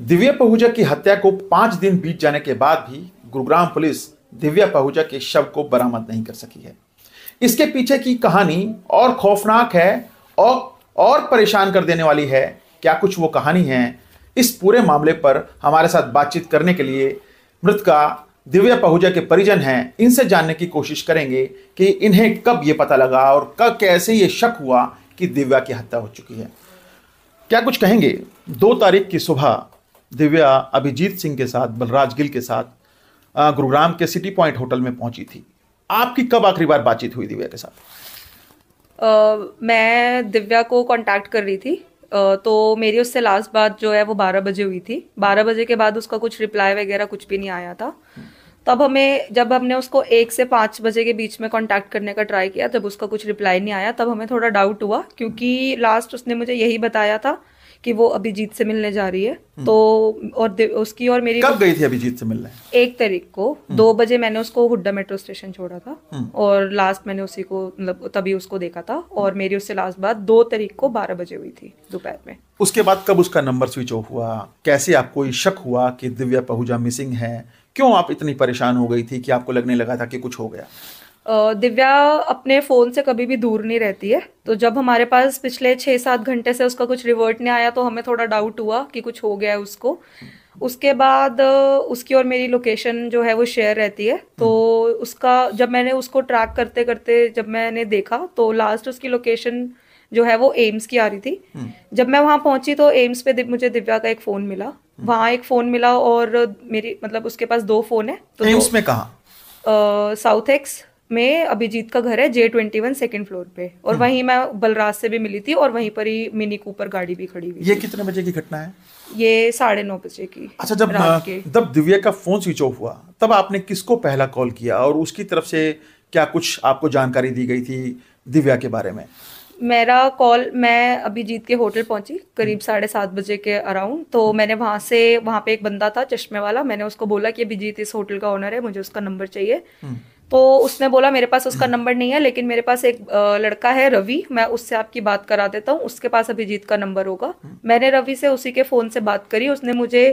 दिव्या पहुजा की हत्या को पांच दिन बीत जाने के बाद भी गुरुग्राम पुलिस दिव्या पहुजा के शव को बरामद नहीं कर सकी है इसके पीछे की कहानी और खौफनाक है और और परेशान कर देने वाली है क्या कुछ वो कहानी है इस पूरे मामले पर हमारे साथ बातचीत करने के लिए मृतका दिव्या पहुजा के परिजन हैं इनसे जानने की कोशिश करेंगे कि इन्हें कब ये पता लगा और कब कैसे ये शक हुआ कि दिव्या की हत्या हो चुकी है क्या कुछ कहेंगे दो तारीख की सुबह दिव्या अभिजीत सिंह के साथ बलराज गिल के साथ गुरुग्राम के सिटी पॉइंट होटल में पहुंची थी आपकी कब आखिरी बार बातचीत हुई दिव्या के साथ uh, मैं दिव्या को कांटेक्ट कर रही थी uh, तो मेरी उससे लास्ट बात जो है वो बारह बजे हुई थी बारह बजे के बाद उसका कुछ रिप्लाई वगैरह कुछ भी नहीं आया था तब तो हमें जब हमने उसको एक से पाँच बजे के बीच में कांटेक्ट करने का ट्राई किया जब उसका कुछ रिप्लाई नहीं आया तब हमें थोड़ा डाउट हुआ क्योंकि लास्ट उसने मुझे यही बताया था कि वो अभिजीत से मिलने जा रही है हम्म। तो और उसकी और मेरी कब गई थी अभिजीत से मिलने एक तारीख को हम्म। दो बजे मैंने उसको हुड्डा मेट्रो स्टेशन छोड़ा था हम्म। और लास्ट मैंने उसी को मतलब तभी उसको देखा था और मेरी उससे लास्ट बात दो तारीख को बारह बजे हुई थी दोपहर में उसके बाद कब उसका नंबर स्विच ऑफ हुआ कैसे आपको शक हुआ कि दिव्या पहुजा मिसिंग है क्यों आप इतनी परेशान हो गई थी कि आपको लगने लगा था कि कुछ हो गया दिव्या अपने फ़ोन से कभी भी दूर नहीं रहती है तो जब हमारे पास पिछले छः सात घंटे से उसका कुछ रिवर्ट नहीं आया तो हमें थोड़ा डाउट हुआ कि कुछ हो गया है उसको उसके बाद उसकी और मेरी लोकेशन जो है वो शेयर रहती है तो उसका जब मैंने उसको ट्रैक करते करते जब मैंने देखा तो लास्ट उसकी लोकेशन जो है वो एम्स की आ रही थी हम्म। जब मैं वहाँ पहुँची तो एम्स पे मुझे दिव्या का एक फ़ोन मिला हम्म। वहाँ एक फ़ोन मिला और मेरी मतलब उसके पास दो फ़ोन है तो एम्स में कहा साउथ एक्स में अभिजीत का घर है J twenty one second floor पे और हम्म। वहीं मैं बलराज से भी मिली थी और वहीं पर ही मिनी कूपर गाड़ी भी खड़ी हुई ये कितने बजे की घटना है ये साढ़े नौ बजे की अच्छा जब जब दिव्या का फोन स्विच ऑफ हुआ तब आपने किसको पहला कॉल किया और उसकी तरफ से क्या कुछ आपको जानकारी दी गई थी दिव्या के बारे में मेरा कॉल मैं अभिजीत के होटल पहुंची करीब हम्म। साढ़े सात बजे के अराउंड तो हम्म। मैंने वहां से वहां पे एक बंदा था चश्मे वाला मैंने उसको बोला कि अभिजीत इस होटल का ओनर है मुझे उसका नंबर चाहिए तो उसने बोला मेरे पास उसका नंबर नहीं है लेकिन मेरे पास एक लड़का है रवि मैं उससे आपकी बात करा देता हूँ उसके पास अभिजीत का नंबर होगा मैंने रवि से उसी के फ़ोन से बात करी उसने मुझे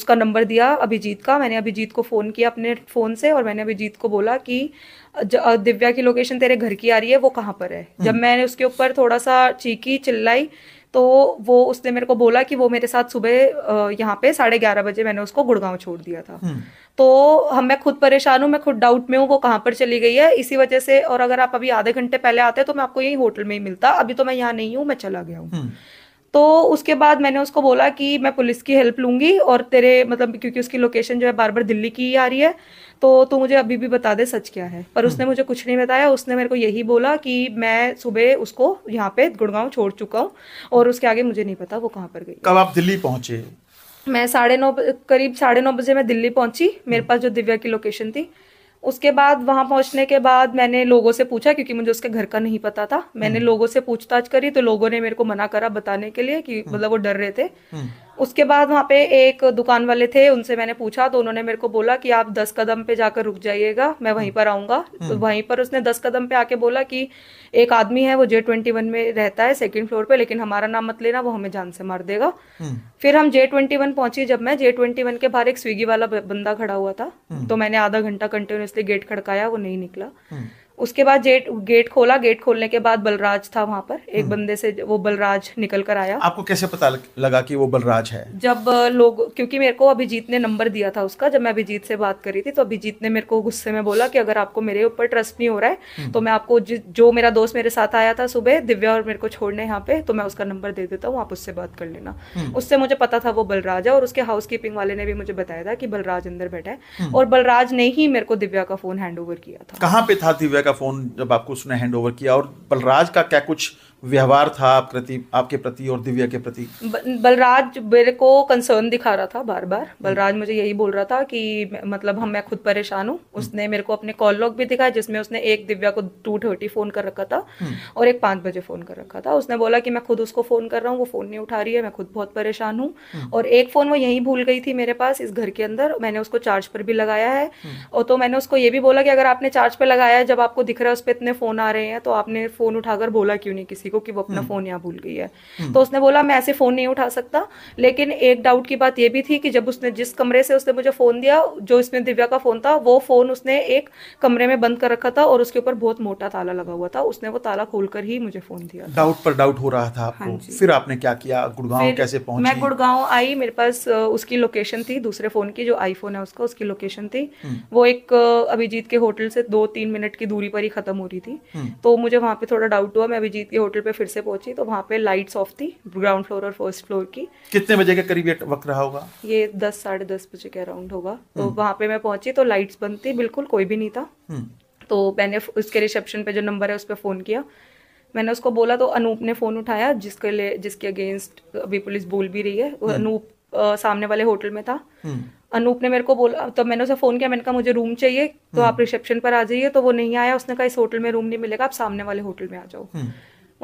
उसका नंबर दिया अभिजीत का मैंने अभिजीत को फ़ोन किया अपने फ़ोन से और मैंने अभिजीत को बोला कि दिव्या की लोकेशन तेरे घर की आ रही है वो कहाँ पर है हम्म। जब मैंने उसके ऊपर थोड़ा सा चीखी चिल्लाई तो वो उसने मेरे को बोला कि वो मेरे साथ सुबह यहाँ पे साढ़े ग्यारह बजे मैंने उसको गुड़गांव छोड़ दिया था हम्म। तो हम मैं खुद परेशान हूँ मैं खुद डाउट में हूँ वो कहाँ पर चली गई है इसी वजह से और अगर आप अभी आधे घंटे पहले आते तो मैं आपको यही होटल में ही मिलता अभी तो मैं यहाँ नहीं हूँ मैं चला गया हूँ हम्म। तो उसके बाद मैंने उसको बोला कि मैं पुलिस की हेल्प लूंगी और तेरे मतलब क्योंकि उसकी लोकेशन जो है बार बार दिल्ली की ही आ रही है तो तू मुझे अभी भी बता दे सच क्या है पर उसने हम्म। मुझे कुछ नहीं बताया उसने मेरे को यही बोला कि मैं सुबह उसको यहाँ पे गुड़गांव छोड़ चुका हूँ और उसके आगे मुझे नहीं पता वो कहाँ पर गई कब आप दिल्ली पहुंचे मैं साढ़े नौ करीब साढ़े नौ बजे मैं दिल्ली पहुंची मेरे हम्म। पास जो दिव्या की लोकेशन थी उसके बाद वहां पहुंचने के बाद मैंने लोगों से पूछा क्योंकि मुझे उसके घर का नहीं पता था मैंने हम्म। लोगों से पूछताछ करी तो लोगों ने मेरे को मना करा बताने के लिए कि हम्म। मतलब वो डर रहे थे उसके बाद वहाँ पे एक दुकान वाले थे उनसे मैंने पूछा तो उन्होंने मेरे को बोला कि आप दस कदम पे जाकर रुक जाइएगा मैं वहीं हम्म। पर आऊंगा तो हम्म। वहीं पर उसने दस कदम पे आके बोला कि एक आदमी है वो जे ट्वेंटी वन में रहता है सेकंड फ्लोर पे लेकिन हमारा नाम मत लेना वो हमें जान से मार देगा हम्म। फिर हम जे ट्वेंटी वन पहुंची जब मैं जे ट्वेंटी वन के बाहर एक स्विगी वाला बंदा खड़ा हुआ था तो मैंने आधा घंटा कंटिन्यूसली गेट खड़काया वो नहीं निकला उसके बाद गेट गेट खोला गेट खोलने के बाद बलराज था वहां पर एक हम्म। बंदे से वो बलराज निकल कर आया आपको कैसे पता लगा कि वो बलराज है जब लोग क्योंकि मेरे को अभिजीत ने नंबर दिया था उसका जब मैं अभिजीत से बात करी थी तो अभिजीत ने मेरे को गुस्से में बोला कि अगर आपको मेरे ऊपर ट्रस्ट नहीं हो रहा है हम्म। तो मैं आपको जो मेरा दोस्त मेरे साथ आया था सुबह दिव्या और मेरे को छोड़ने यहाँ पे तो मैं उसका नंबर दे देता हूँ आप उससे बात कर लेना हम्म। उससे मुझे पता था वो बलराज है और उसके हाउस कीपिंग वाले ने भी मुझे बताया था कि बलराज अंदर बैठा है और बलराज ने ही मेरे को दिव्या का फोन हैंड किया था कहाँ पे था दिव्या का फ़ोन जब आपको उसने हैंड ओवर किया और बलराज का क्या कुछ व्यवहार था आप प्रति आपके प्रति और दिव्या के प्रति बलराज मेरे को कंसर्न दिखा रहा था बार बार बलराज मुझे यही बोल रहा था कि मतलब हम मैं खुद परेशान हूँ हम्म। उसने मेरे को अपने कॉल लॉग भी दिखाया जिसमें उसने एक दिव्या को टू थर्टी फोन कर रखा था हम्म। और एक पाँच बजे फोन कर रखा था उसने बोला कि मैं खुद उसको फोन कर रहा हूँ वो फोन नहीं उठा रही है मैं खुद बहुत परेशान हूँ हम्म। और एक फोन वो यही भूल गई थी मेरे पास इस घर के अंदर मैंने उसको चार्ज पर भी लगाया है और तो मैंने उसको ये भी बोला कि अगर आपने चार्ज पर लगाया है जब आपको दिख रहा है उस पर इतने फोन आ रहे हैं तो आपने फोन उठाकर बोला क्यों नहीं किसी को कि वो अपना हम्म। फ़ोन यहाँ भूल गई है हम्म। तो उसने बोला मैं ऐसे फ़ोन नहीं उठा सकता लेकिन एक डाउट की बात ये भी थी कि जब उसने जिस कमरे से उसने मुझे फ़ोन दिया जो इसमें दिव्या का फ़ोन था वो फ़ोन उसने एक कमरे में बंद कर रखा था और उसके ऊपर बहुत मोटा ताला लगा हुआ था उसने वो ताला खोल ही मुझे फ़ोन दिया डाउट पर डाउट हो रहा था आपको हाँ फिर आपने क्या किया गुड़गांव कैसे पहुंचे मैं गुड़गांव आई मेरे पास उसकी लोकेशन थी दूसरे फ़ोन की जो आईफोन है उसका उसकी लोकेशन थी हम्म। वो एक अभिजीत के होटल से दो तीन मिनट की दूरी पर ही ख़त्म हो रही थी तो मुझे वहाँ पे थोड़ा डाउट हुआ मैं अभिजीत के होटल होटल पे फिर से पहुंची तो वहाँ पे लाइट्स ऑफ थी ग्राउंड फ्लोर और फर्स्ट फ्लोर की कितने बजे के करीब ये वक्त रहा होगा ये दस साढ़े दस बजे के अराउंड होगा तो हम्म। वहाँ पे मैं पहुंची तो लाइट्स बंद थी बिल्कुल कोई भी नहीं था हम्म। तो मैंने उसके रिसेप्शन पे जो नंबर है उस पर फ़ोन किया मैंने उसको बोला तो अनूप ने फ़ोन उठाया जिसके लिए जिसके अगेंस्ट अभी पुलिस बोल भी रही है हम्म। अनूप सामने वाले होटल में था अनूप ने मेरे को बोला तो मैंने उसे फ़ोन किया मैंने कहा मुझे रूम चाहिए तो आप रिसेप्शन पर आ जाइए तो वो नहीं आया उसने कहा इस होटल में रूम नहीं मिलेगा आप सामने वाले होटल में आ जाओ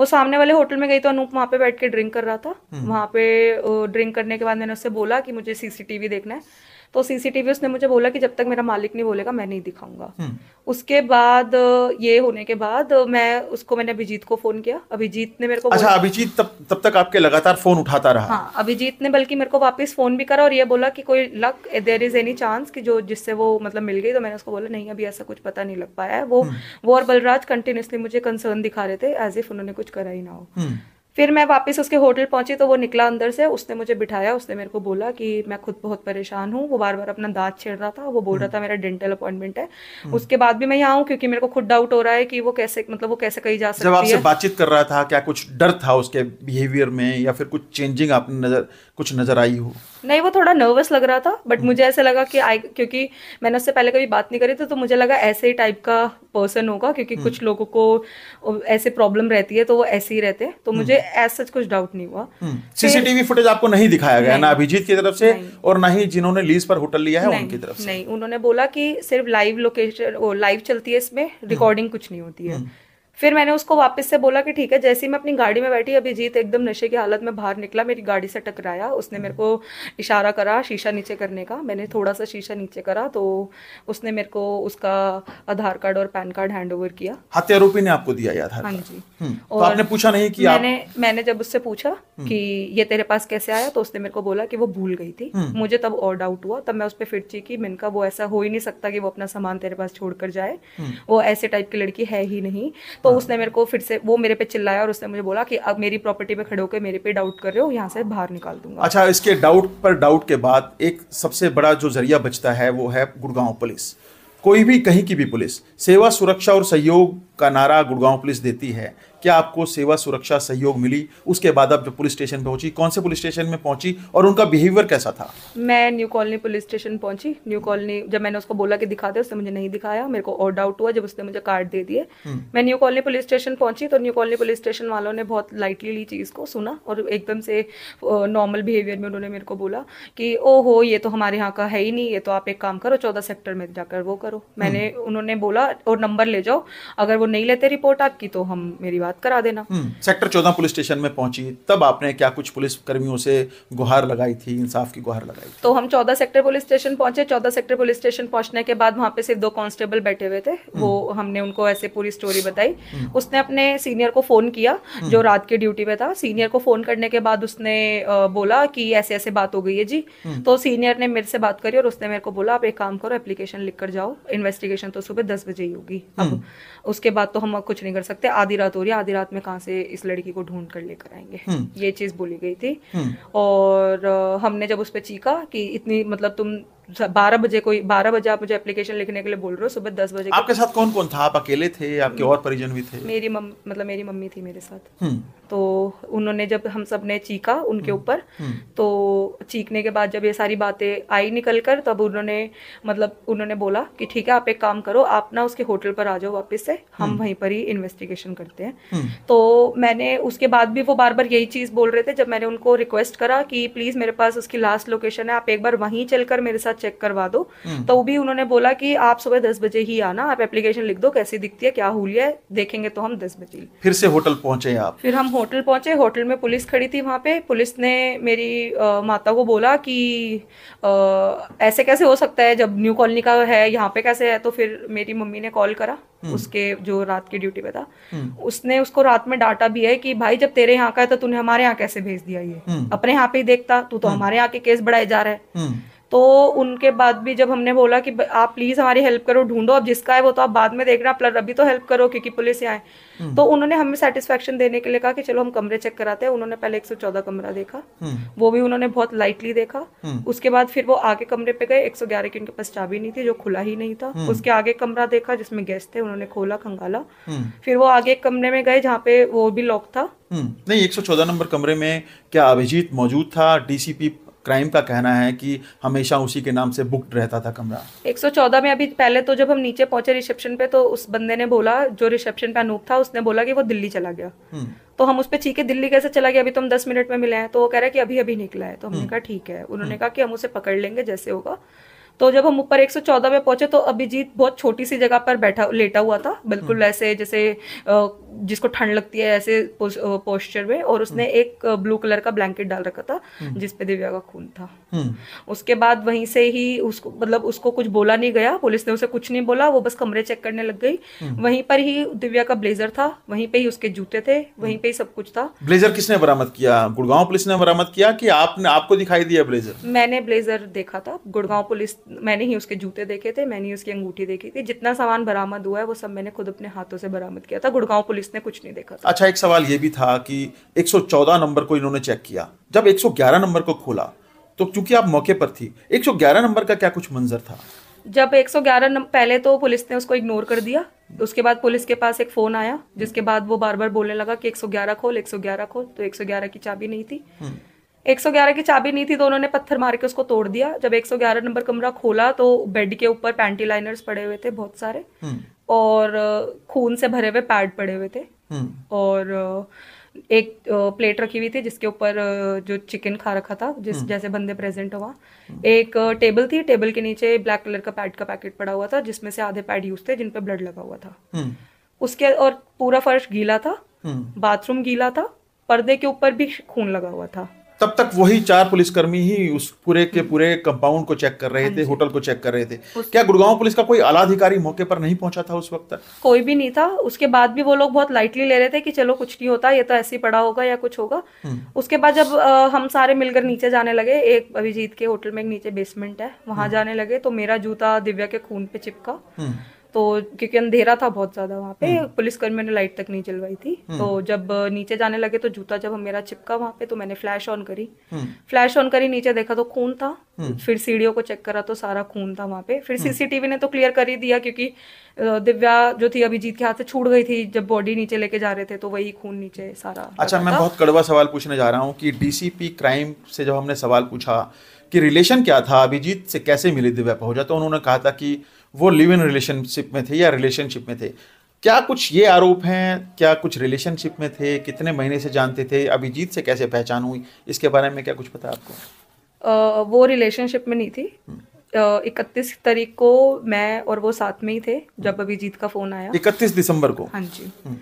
वो सामने वाले होटल में गई तो अनूप वहाँ पे बैठ के ड्रिंक कर रहा था हम्म। वहाँ पे ड्रिंक करने के बाद मैंने उससे बोला कि मुझे सीसीटीवी देखना है तो सीसीटीवी उसने मुझे बोला कि जब तक मेरा मालिक नहीं बोलेगा मैं नहीं दिखाऊंगा हम्म। उसके बाद ये होने के बाद मैं उसको मैंने अभिजीत को फोन किया अभिजीत ने मेरे को अच्छा अभिजीत तब तब तक आपके लगातार फोन उठाता रहा हाँ अभिजीत ने बल्कि मेरे को वापस फोन भी करा और ये बोला कि कोई look there is any chance कि जो जिससे वो मतलब मिल गई तो मैंने उसको बोला नहीं अभी ऐसा कुछ पता नहीं लग पाया है वो हम्म। वो और बलराज कंटिन्यूसली मुझे कंसर्न दिखा रहे थे एज इफ उन्होंने कुछ करा ही ना हो हम्म। फिर मैं वापस उसके होटल पहुंची तो वो निकला अंदर से उसने मुझे बिठाया उसने मेरे को बोला कि मैं खुद बहुत परेशान हूँ वो बार बार अपना दांत छेड़ रहा था वो बोल रहा हम्म। था मेरा डेंटल अपॉइंटमेंट है हम्म। उसके बाद भी मैं यहाँ हूँ क्योंकि मेरे को खुद डाउट हो रहा है कि वो कैसे मतलब वो कैसे कही जा सकती जब आपसे बातचीत कर रहा था क्या कुछ डर था उसके बिहेवियर में या फिर कुछ चेंजिंग आपने नजर कुछ नजर आई हो नहीं वो थोड़ा नर्वस लग रहा था बट हम्म। मुझे ऐसा लगा कि आई क्योंकि मैंने उससे पहले कभी बात नहीं करी थी तो मुझे लगा ऐसे ही टाइप का पर्सन होगा क्योंकि कुछ लोगों को ऐसे प्रॉब्लम रहती है तो वो ऐसे ही रहते तो मुझे ऐसा कुछ डाउट नहीं हुआ सीसीटीवी हम्म। फुटेज आपको नहीं दिखाया गया ना अभिजीत की तरफ से और ना ही जिन्होंने लीज पर होटल लिया है उनकी तरफ से नहीं उन्होंने बोला कि सिर्फ लाइव लोकेशन लाइव चलती है इसमें रिकॉर्डिंग हम्म। कुछ नहीं होती है हम्म। फिर मैंने उसको वापस से बोला कि ठीक है जैसे ही मैं अपनी गाड़ी में बैठी अभिजीत एकदम नशे की हालत में बाहर निकला मेरी गाड़ी से टकराया उसने मेरे को इशारा करा शीशा नीचे करने का मैंने थोड़ा सा शीशा नीचे करा तो उसने मेरे को उसका आधार कार्ड और पैन कार्ड हैंड ओवर किया हत्यारोपी ने आपको दिया हाँ जी हम्म, तो और आपने पूछा नहीं कि मैंने मैंने जब उससे पूछा हम्म। कि ये तेरे पास कैसे आया तो उसने मेरे को बोला कि वो भूल गई थी हम्म। मुझे तब और डाउट हुआ तब मैं उस पर फिर चीखी मैंने कहा वो ऐसा हो ही नहीं सकता कि वो अपना सामान तेरे पास छोड़कर जाए वो ऐसे टाइप की लड़की है ही नहीं तो तो हाँ। उसने मेरे को फिर से वो मेरे पे चिल्लाया और उसने मुझे बोला कि अब मेरी प्रॉपर्टी पे खड़े होकर मेरे पे डाउट कर रहे हो यहाँ से बाहर निकाल दूंगा अच्छा इसके डाउट पर डाउट के बाद एक सबसे बड़ा जो जरिया बचता है वो है गुड़गांव पुलिस कोई भी कहीं की भी पुलिस सेवा सुरक्षा और सहयोग का नारा गुड़गांव पुलिस देती है क्या आपको सेवा सुरक्षा सहयोग मिली उसके बाद आप जब पुलिस स्टेशन पहुंची कौन से पुलिस स्टेशन में पहुंची और उनका बिहेवियर कैसा था मैं न्यू कॉलोनी पुलिस स्टेशन पहुंची न्यू कॉलोनी जब मैंने उसको बोला कि दिखा दे उसने मुझे नहीं दिखाया मेरे को और डाउट हुआ जब उसने मुझे कार्ड दे दिए हम्म। मैं न्यू कॉलोनी पुलिस स्टेशन पहुंची तो न्यू कॉलोनी पुलिस स्टेशन वालों ने बहुत लाइटली ली चीज़ को सुना और एकदम से नॉर्मल बिहेवियर में उन्होंने मेरे को बोला कि ओ हो ये तो हमारे यहाँ का है ही नहीं ये तो आप एक काम करो चौदह सेक्टर में जाकर वो करो मैंने हम्म। उन्होंने बोला और नंबर ले जाओ अगर वो नहीं लेते रिपोर्ट आपकी तो हम मेरी बात बात करा देना हम्म, सेक्टर चौदह पुलिस स्टेशन में पहुंची तब आपने क्या कुछ पुलिस कर्मियों से गुहार लगाई थी इंसाफ की गुहार लगाई तो हम चौदह सेक्टर पुलिस स्टेशन पहुंचे चौदह सेक्टर पुलिस स्टेशन पहुंचने के बाद वहाँ पे सिर्फ दो कांस्टेबल बैठे हुए थे वो हम्म। हमने उनको ऐसे पूरी स्टोरी बताई हम्म। उसने अपने सीनियर को फोन किया जो रात की ड्यूटी पे था सीनियर को फोन करने के बाद उसने बोला कि ऐसे ऐसे बात हो गई है जी तो सीनियर ने मेरे से बात करी और उसने मेरे को बोला आप एक काम करो एप्लीकेशन लिख कर जाओ इन्वेस्टिगेशन तो सुबह दस बजे ही होगी अब उसके बाद तो हम कुछ नहीं कर सकते आधी रात हो रही है आधी रात में कहाँ से इस लड़की को ढूंढ कर लेकर आएंगे हम्म। ये चीज़ बोली गई थी हम्म। और हमने जब उस पर चीखा कि इतनी मतलब तुम बारह बजे कोई बारह बजे आप मुझे एप्लीकेशन लिखने के लिए बोल रहे हो सुबह दस बजे आपके साथ कौन कौन था आप अकेले थे आपके और परिजन भी थे मेरी मम मतलब मेरी मम्मी थी मेरे साथ हम्म। तो उन्होंने जब हम सब ने चीखा उनके हम्म। ऊपर हम्म। तो चीखने के बाद जब ये सारी बातें आई निकल कर तब उन्होंने मतलब उन्होंने बोला कि ठीक है आप एक काम करो आप ना उसके होटल पर आ जाओ वापस से हम वहीं पर ही इन्वेस्टिगेशन करते हैं तो मैंने उसके बाद भी वो बार बार यही चीज़ बोल रहे थे जब मैंने उनको रिक्वेस्ट करा कि प्लीज़ मेरे पास उसकी लास्ट लोकेशन है आप एक बार वहीं चलकर मेरे साथ चेक करवा दो हम्म। तो भी उन्होंने बोला कि आप सुबह दस बजे ही आना आप एप्लीकेशन लिख दो कैसी दिखती है क्या हुई है देखेंगे तो हम दस बजे फिर से होटल पहुंचे आप फिर हम होटल पहुंचे होटल में पुलिस खड़ी थी वहां पे पुलिस ने मेरी आ, माता को बोला कि आ, ऐसे कैसे हो सकता है जब न्यू कॉलोनी का है यहाँ पे कैसे है तो फिर मेरी मम्मी ने कॉल करा हम्म। उसके जो रात की ड्यूटी पे था हम्म। उसने उसको रात में डांटा भी है कि भाई जब तेरे यहाँ का है तो तूने हमारे यहाँ कैसे भेज दिया ये अपने यहाँ पे ही देखता तू तो हमारे यहाँ के केस बढ़ाए जा रहे हैं तो उनके बाद भी जब हमने बोला कि आप प्लीज़ हमारी हेल्प करो ढूंढो अब जिसका है वो तो आप बाद में देख रहे हैं अभी तो हेल्प करो क्योंकि पुलिस आए हम्म। तो उन्होंने हमें सेटिस्फेक्शन देने के लिए कहा कि चलो हम कमरे चेक कराते हैं उन्होंने पहले 114 कमरा देखा हम्म। वो भी उन्होंने बहुत लाइटली देखा हम्म। उसके बाद फिर वो आगे कमरे पे गए 111 की उनके पास चाबी नहीं थी जो खुला ही नहीं था उसके आगे कमरा देखा जिसमें गेस्ट थे उन्होंने खोला खंगाला फिर वो आगे कमरे में गए जहाँ पे वो भी लॉक था नहीं 114 नंबर कमरे में क्या अभिजीत मौजूद था डीसीपी क्राइम का कहना है कि हमेशा उसी के नाम से बुक रहता था कमरा 114 में अभी पहले तो जब हम नीचे पहुंचे रिसेप्शन पे तो उस बंदे ने बोला जो रिसेप्शन पे अनूप था उसने बोला कि वो दिल्ली चला गया हम्म। तो हम उस पर चीखे दिल्ली कैसे चला गया अभी तो हम दस मिनट में मिले हैं तो वो कह रहा है कि अभी अभी निकला है तो हमने हम्म। कहा ठीक है उन्होंने कहा कि हम उसे पकड़ लेंगे जैसे होगा तो जब हम ऊपर 114 में पहुंचे तो अभिजीत बहुत छोटी सी जगह पर बैठा लेटा हुआ था बिल्कुल हम्म। ऐसे जैसे जिसको ठंड लगती है ऐसे पोस्चर में और उसने हम्म। एक ब्लू कलर का ब्लैंकेट डाल रखा था हम्म। जिसपे दिव्या का खून था हम्म। उसके बाद वहीं से ही उसको मतलब उसको कुछ बोला नहीं गया पुलिस ने उसे कुछ नहीं बोला वो बस कमरे चेक करने लग गई हम्म। वहीं पर ही दिव्या का ब्लेजर था वहीं पे ही उसके जूते थे वहीं हम्म। पे ही सब कुछ था ब्लेजर किसने बरामद किया गुड़गांव पुलिस ने बरामद किया कि आपने आपको दिखाई दिया ब्लेजर मैंने ब्लेजर देखा था गुड़गांव पुलिस मैंने ही उसके जूते देखे थे मैंने ही उसकी अंगूठी देखी थी जितना सामान बरामद हुआ है वो सब मैंने खुद अपने हाथों से बरामद किया था गुड़गांव पुलिस ने कुछ नहीं देखा अच्छा एक सवाल ये भी था कि एक नंबर को इन्होंने चेक किया जब 111 नंबर को खोला तो चूंकि आप मौके पर थी 111 नंबर का क्या कुछ मंजर था जब 111 नंबर पहले तो पुलिस ने उसको इग्नोर कर दिया तो उसके बाद पुलिस के पास एक फोन आया जिसके बाद वो बार बार बोलने लगा कि 111 खोल 111 खोल तो 111 की चाबी नहीं थी 111 हम्म। की चाबी नहीं थी तो उन्होंने पत्थर मार के उसको तोड़ दिया जब 111 नंबर कमरा खोला तो बेड के ऊपर पैंटी लाइनर्स पड़े हुए थे बहुत सारे हम्म। और खून से भरे हुए पैड पड़े हुए थे हम्म। और एक प्लेट रखी हुई थी जिसके ऊपर जो चिकन खा रखा था जिस हम्म। जैसे बंदे प्रेजेंट हुआ हम्म। एक टेबल थी टेबल के नीचे ब्लैक कलर का पैड का पैकेट पड़ा हुआ था जिसमें से आधे पैड यूज थे जिन पे ब्लड लगा हुआ था हम्म। उसके और पूरा फर्श गीला था बाथरूम गीला था पर्दे के ऊपर भी खून लगा हुआ था तब तक वही चार पुलिसकर्मी ही उस पूरे के हम्म। पूरे कंपाउंड को चेक हाँ कर रहे थे होटल को चेक कर रहे थे क्या गुड़गांव पुलिस का कोई आला अधिकारी मौके पर नहीं पहुंचा था उस वक्त तक कोई भी नहीं था उसके बाद भी वो लोग बहुत लाइटली ले रहे थे कि चलो कुछ नहीं होता ये तो ऐसे ही पड़ा होगा या कुछ होगा हम्म। उसके बाद जब हम सारे मिलकर नीचे जाने लगे एक अभिजीत के होटल में एक नीचे बेसमेंट है वहां हम्म। जाने लगे तो मेरा जूता दिव्या के खून पे चिपका तो क्योंकि अंधेरा था बहुत ज्यादा वहाँ पे हम्म। पुलिसकर्मियों ने लाइट तक नहीं चलवाई थी हम्म। तो जब नीचे जाने लगे तो जूता जब मेरा चिपका वहाँ पे तो मैंने फ्लैश ऑन करी हम्म। फ्लैश ऑन करी नीचे देखा तो खून था फिर सीढ़ियों को चेक करा तो सारा खून था वहाँ पे फिर सीसीटीवी ने तो क्लियर कर ही दिया क्योंकि दिव्या जो थी अभिजीत के हाथ से छूट गई थी जब बॉडी नीचे लेके जा रहे थे तो वही खून नीचे सारा अच्छा मैं बहुत कड़वा सवाल पूछने जा रहा हूँ कि डीसीपी क्राइम से जब हमने सवाल पूछा कि रिलेशन क्या था अभिजीत से कैसे मिली दिव्या पहुंचा तो उन्होंने कहा था कि वो लिव इन रिलेशनशिप में थे या रिलेशनशिप में थे क्या कुछ ये आरोप हैं क्या कुछ रिलेशनशिप में थे कितने महीने से जानते थे अभिजीत से कैसे पहचान हुई इसके बारे में क्या कुछ पता आपको आ, वो रिलेशनशिप में नहीं थी इकतीस तारीख को मैं और वो साथ में ही थे जब हम्म। अभिजीत का फोन आया इकतीस दिसंबर को हाँ जी हम्म।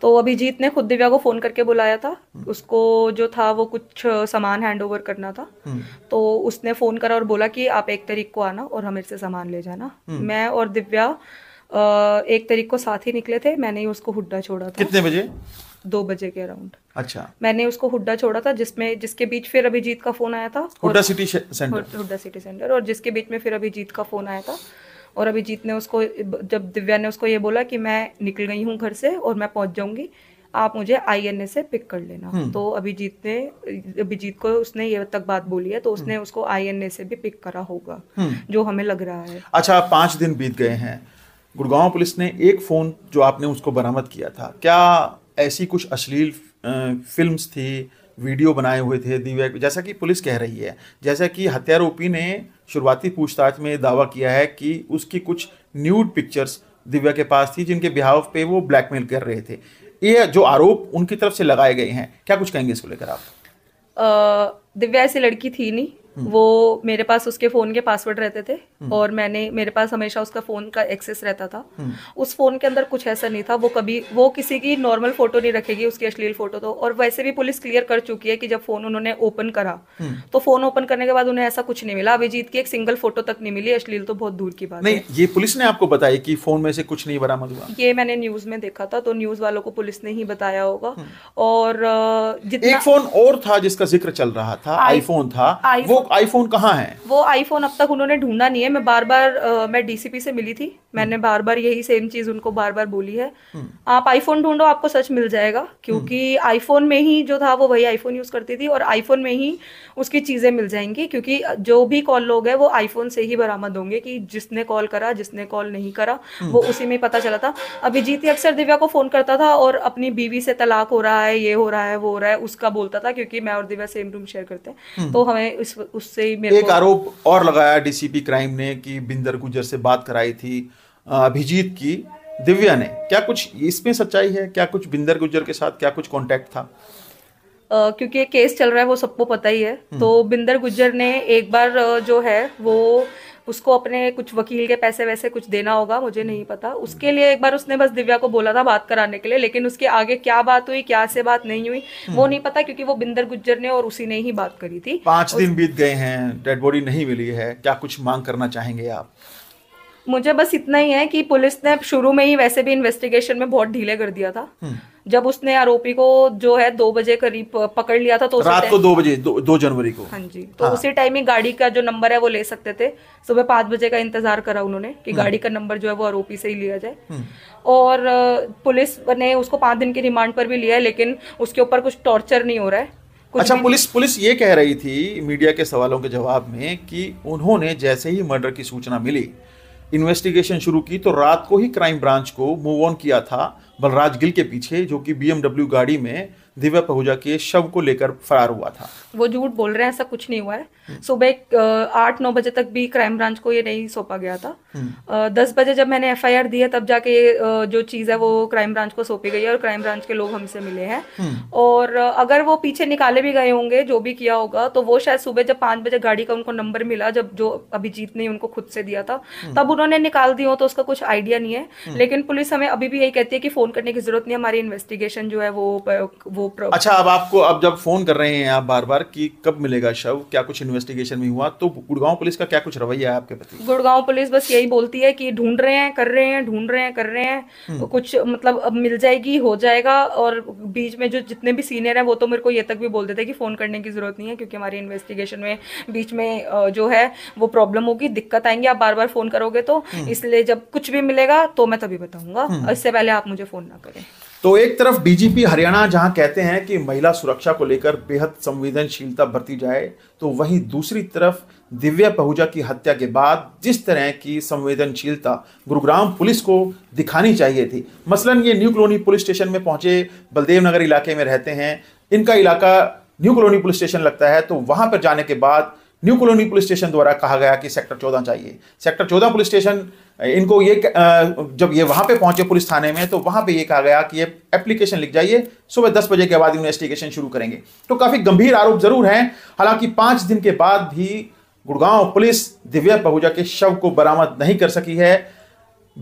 तो अभिजीत ने खुद दिव्या को फोन करके बुलाया था उसको जो था वो कुछ सामान हैंड ओवर करना था हम्म। तो उसने फोन करा और बोला कि आप एक तारीख को आना और हमें से सामान ले जाना हम्म। मैं और दिव्या एक तारीख को साथ ही निकले थे मैंने ही उसको हुड्डा छोड़ा था कितने बजे दो बजे के अराउंड अच्छा मैंने उसको हुड्डा छोड़ा था जिसमें जिसके बीच फिर अभिजीत का फोन आया था Huda city centre Huda city centre और जिसके बीच में फिर अभिजीत का फोन आया था और अभिजीत ने उसको जब दिव्या ने उसको ये बोला कि मैं निकल गई हूँ घर से और मैं पहुंच जाऊंगी आप मुझे आई एन ए से पिक कर लेना हम्म। तो अभिजीत ने अभिजीत को उसने ये तक बात बोली है तो उसने हम्म। उसको आई से भी पिक करा होगा हम्म। जो हमें लग रहा है अच्छा पांच दिन बीत गए हैं गुड़गांव पुलिस ने एक फ़ोन जो आपने उसको बरामद किया था क्या ऐसी कुछ अश्लील फिल्म थी वीडियो बनाए हुए थे दिव्या जैसा कि पुलिस कह रही है जैसा कि हत्यारोपी ने शुरुआती पूछताछ में दावा किया है कि उसकी कुछ न्यूड पिक्चर्स दिव्या के पास थी जिनके बिहाव पे वो ब्लैकमेल कर रहे थे ये जो आरोप उनकी तरफ से लगाए गए हैं क्या कुछ कहेंगे इसको लेकर आप दिव्या ऐसी लड़की थी नहीं हम्म। वो मेरे पास उसके फ़ोन के पासवर्ड रहते थे हम्म। और मैंने मेरे पास हमेशा उसका फ़ोन का एक्सेस रहता था हम्म। उस फ़ोन के अंदर कुछ ऐसा नहीं था वो कभी वो किसी की नॉर्मल फ़ोटो नहीं रखेगी उसकी अश्लील फ़ोटो तो और वैसे भी पुलिस क्लियर कर चुकी है कि जब फ़ोन उन्होंने ओपन करा तो फ़ोन ओपन करने के बाद उन्हें ऐसा कुछ नहीं मिला अभिजीत की एक सिंगल फ़ोटो तक नहीं मिली अश्लील तो बहुत दूर की बात नहीं ये पुलिस ने आपको बताया कि फ़ोन में से कुछ नहीं बरामद हुआ ये मैंने न्यूज़ में देखा था तो न्यूज़ वालों को पुलिस ने ही बताया होगा और जितना एक फ़ोन और था जिसका जिक्र चल रहा था आईफोन था वो आईफोन कहाँ है वो आईफोन अब तक उन्होंने ढूंढा नहीं है मैं बार बार आ, मैं डीसीपी से मिली थी मैंने हम्म। बार बार यही सेम चीज उनको बार बार बोली है हम्म। आप आईफोन ढूंढो आपको सच मिल जाएगा क्योंकि आईफोन हम्म। में ही जो था वो वही आईफोन यूज करती थी और आईफोन में ही उसकी चीजें मिल जाएंगी क्योंकि जो भी कॉल लोग है वो आईफोन से ही बरामद होंगे कि जिसने कॉल करा जिसने कॉल नहीं करा वो उसी में पता चला था अभिजीत ही अक्सर दिव्या को फोन करता था और अपनी बीवी से तलाक हो रहा है ये हो रहा है वो हो रहा है उसका बोलता था क्योंकि मैं और दिव्या सेम रूम शेयर करते हैं तो हमें इस उससे ही मेरे एक आरोप और लगाया डीसीपी क्राइम ने कि बिंदर गुजर से बात कराई थी अभिजीत की दिव्या ने क्या कुछ इसमें सच्चाई है क्या कुछ बिंदर गुजर के साथ क्या कुछ कांटेक्ट था Uh, क्योंकि एक केस चल रहा है वो सबको पता ही है हम्म। तो बिंदर गुज्जर ने एक बार जो है वो उसको अपने कुछ वकील के पैसे वैसे कुछ देना होगा मुझे नहीं पता उसके लिए एक बार उसने बस दिव्या को बोला था बात कराने के लिए लेकिन उसके आगे क्या बात हुई क्या से बात नहीं हुई वो हम्म। नहीं पता क्योंकि वो बिंदर गुज्जर ने और उसी ने ही बात करी थी पांच दिन बीत गए हैं डेड बॉडी नहीं मिली है क्या कुछ मांग करना चाहेंगे आप मुझे बस इतना ही है कि पुलिस ने शुरू में ही वैसे भी इन्वेस्टिगेशन में बहुत ढीले कर दिया था हम्म। जब उसने आरोपी को जो है दो बजे करीब पकड़ लिया था तो रात को दो बजे दो, दो जनवरी को हाँ जी तो हाँ। उसी टाइम ही गाड़ी का जो नंबर है वो ले सकते थे सुबह पांच बजे का इंतजार करा उन्होंने कि हम्म। गाड़ी का नंबर जो है वो आरोपी से ही लिया जाए हम्म। और पुलिस ने उसको पांच दिन की रिमांड पर भी लिया है लेकिन उसके ऊपर कुछ टॉर्चर नहीं हो रहा है अच्छा पुलिस पुलिस ये कह रही थी मीडिया के सवालों के जवाब में कि उन्होंने जैसे ही मर्डर की सूचना मिली इन्वेस्टिगेशन शुरू की तो रात को ही क्राइम ब्रांच को मूव ऑन किया था बलराज गिल के पीछे जो कि बीएमडब्ल्यू गाड़ी में दिव्या पहुजा के शव को लेकर फरार हुआ था वो झूठ बोल रहे हैं ऐसा कुछ नहीं हुआ है सुबह आठ नौ बजे तक भी क्राइम ब्रांच को ये नहीं सौंपा गया था हम्म। दस बजे जब मैंने एफ दी है तब जाके जो चीज़ है वो क्राइम ब्रांच को सौंपी गई है और क्राइम ब्रांच के लोग हमसे मिले हैं हम्म। और अगर वो पीछे निकाले भी गए होंगे जो भी किया होगा तो वो शायद सुबह जब पांच बजे गाड़ी का उनको नंबर मिला जब जो अभिजीत ने उनको खुद से दिया था हम्म। तब उन्होंने निकाल दी हो तो उसका कुछ आइडिया नहीं है लेकिन पुलिस हमें अभी भी यही कहती है कि फोन करने की जरूरत नहीं हमारी इन्वेस्टिगेशन जो है वो वो प्रॉब्लम अच्छा अब आपको अब जब फोन कर रहे हैं आप बार बार कि कब मिलेगा शव क्या कुछ इन्वेस्टिगेशन में हुआ तो गुड़गांव पुलिस का क्या कुछ रवैया है आपके पति गुड़गांव पुलिस बस यही बोलती है कि ढूंढ रहे हैं कर रहे हैं ढूंढ रहे हैं कर रहे हैं हम्म। कुछ मतलब अब मिल जाएगी हो जाएगा और बीच में जो जितने भी सीनियर है वो तो मेरे को ये तक भी बोलते थे कि फोन करने की जरूरत नहीं है क्योंकि हमारी इन्वेस्टिगेशन में बीच में जो है वो प्रॉब्लम होगी दिक्कत आएंगी आप बार बार फोन करोगे तो हम्म। इसलिए जब कुछ भी मिलेगा तो मैं तभी बताऊंगा हम्म। इससे पहले आप मुझे फोन ना करें तो एक तरफ डीजीपी हरियाणा जहां कहते हैं कि महिला सुरक्षा को लेकर बेहद संवेदनशीलता बरती जाए तो वहीं दूसरी तरफ दिव्या पहुजा की हत्या के बाद जिस तरह की संवेदनशीलता गुरुग्राम पुलिस को दिखानी चाहिए थी मसलन ये न्यू कॉलोनी पुलिस स्टेशन में पहुंचे बलदेव नगर इलाके में रहते हैं इनका इलाका न्यू कॉलोनी पुलिस स्टेशन लगता है तो वहां पर जाने के बाद न्यू कॉलोनी पुलिस स्टेशन द्वारा कहा गया कि सेक्टर चौदह चाहिए सेक्टर चौदह पुलिस स्टेशन इनको ये जब ये वहाँ पे पहुँचे पुलिस थाने में तो वहाँ पे ये कहा गया कि ये एप्लीकेशन लिख जाइए सुबह दस बजे के बाद इन्वेस्टिगेशन शुरू करेंगे तो काफ़ी गंभीर आरोप जरूर हैं हालांकि पाँच दिन के बाद भी गुड़गांव पुलिस दिव्या पहुजा के शव को बरामद नहीं कर सकी है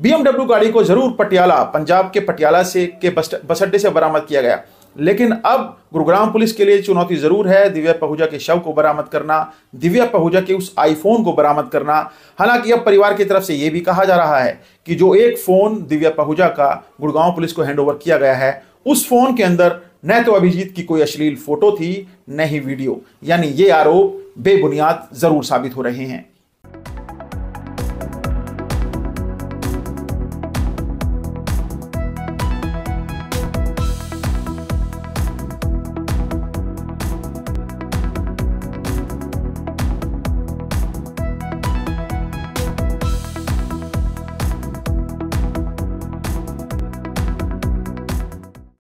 बीएमडब्ल्यू गाड़ी को जरूर पटियाला पंजाब के पटियाला से के बस अड्डे से बरामद किया गया लेकिन अब गुरुग्राम पुलिस के लिए चुनौती ज़रूर है दिव्या पहुजा के शव को बरामद करना दिव्या पहुजा के उस आईफोन को बरामद करना हालांकि अब परिवार की तरफ से यह भी कहा जा रहा है कि जो एक फ़ोन दिव्या पहुजा का गुड़गांव पुलिस को हैंडओवर किया गया है उस फ़ोन के अंदर न तो अभिजीत की कोई अश्लील फोटो थी न ही वीडियो यानी ये आरोप बेबुनियाद ज़रूर साबित हो रहे हैं